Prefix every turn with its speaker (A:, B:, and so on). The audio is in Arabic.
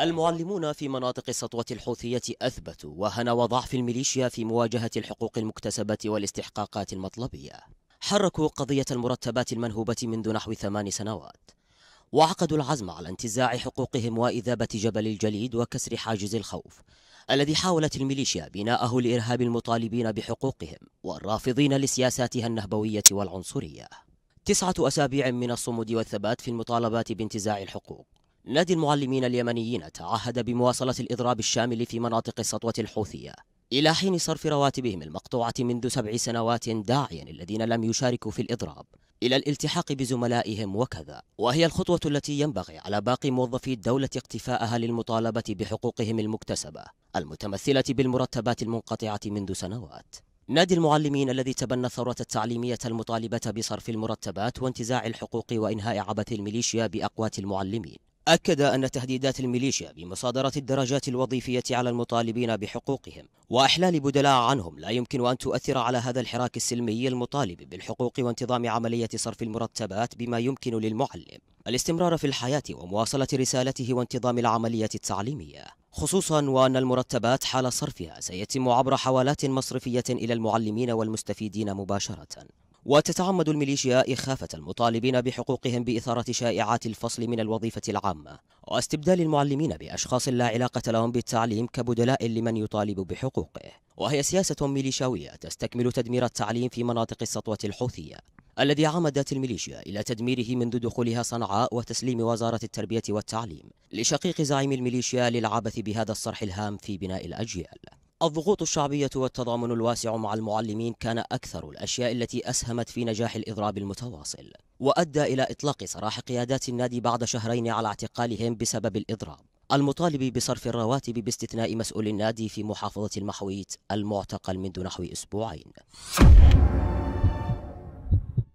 A: المعلمون في مناطق سطوة الحوثية أثبتوا وهن وضعف الميليشيا في مواجهة الحقوق المكتسبة والاستحقاقات المطلبية حركوا قضية المرتبات المنهوبة منذ نحو ثمان سنوات وعقدوا العزم على انتزاع حقوقهم وإذابة جبل الجليد وكسر حاجز الخوف الذي حاولت الميليشيا بناءه لإرهاب المطالبين بحقوقهم والرافضين لسياساتها النهبوية والعنصرية تسعة أسابيع من الصمود والثبات في المطالبات بانتزاع الحقوق نادي المعلمين اليمنيين تعهد بمواصلة الإضراب الشامل في مناطق السطوة الحوثية إلى حين صرف رواتبهم المقطوعة منذ سبع سنوات داعيا الذين لم يشاركوا في الإضراب إلى الالتحاق بزملائهم وكذا وهي الخطوة التي ينبغي على باقي موظفي الدولة اقتفاءها للمطالبة بحقوقهم المكتسبة المتمثلة بالمرتبات المنقطعة منذ سنوات نادي المعلمين الذي تبنى الثورة التعليمية المطالبة بصرف المرتبات وانتزاع الحقوق وإنهاء عبث الميليشيا بأقوات المعلمين أكد أن تهديدات الميليشيا بمصادرة الدرجات الوظيفية على المطالبين بحقوقهم وإحلال بدلاء عنهم لا يمكن أن تؤثر على هذا الحراك السلمي المطالب بالحقوق وانتظام عملية صرف المرتبات بما يمكن للمعلم الاستمرار في الحياة ومواصلة رسالته وانتظام العملية التعليمية خصوصا وأن المرتبات حال صرفها سيتم عبر حوالات مصرفية إلى المعلمين والمستفيدين مباشرة وتتعمد الميليشيا إخافة المطالبين بحقوقهم بإثارة شائعات الفصل من الوظيفة العامة واستبدال المعلمين بأشخاص لا علاقة لهم بالتعليم كبدلاء لمن يطالب بحقوقه وهي سياسة ميليشاوية تستكمل تدمير التعليم في مناطق السطوة الحوثية الذي عمدت الميليشيا إلى تدميره منذ دخولها صنعاء وتسليم وزارة التربية والتعليم لشقيق زعيم الميليشيا للعبث بهذا الصرح الهام في بناء الأجيال الضغوط الشعبية والتضامن الواسع مع المعلمين كان أكثر الأشياء التي أسهمت في نجاح الإضراب المتواصل وأدى إلى إطلاق سراح قيادات النادي بعد شهرين على اعتقالهم بسبب الإضراب المطالب بصرف الرواتب باستثناء مسؤول النادي في محافظة المحويت المعتقل منذ نحو أسبوعين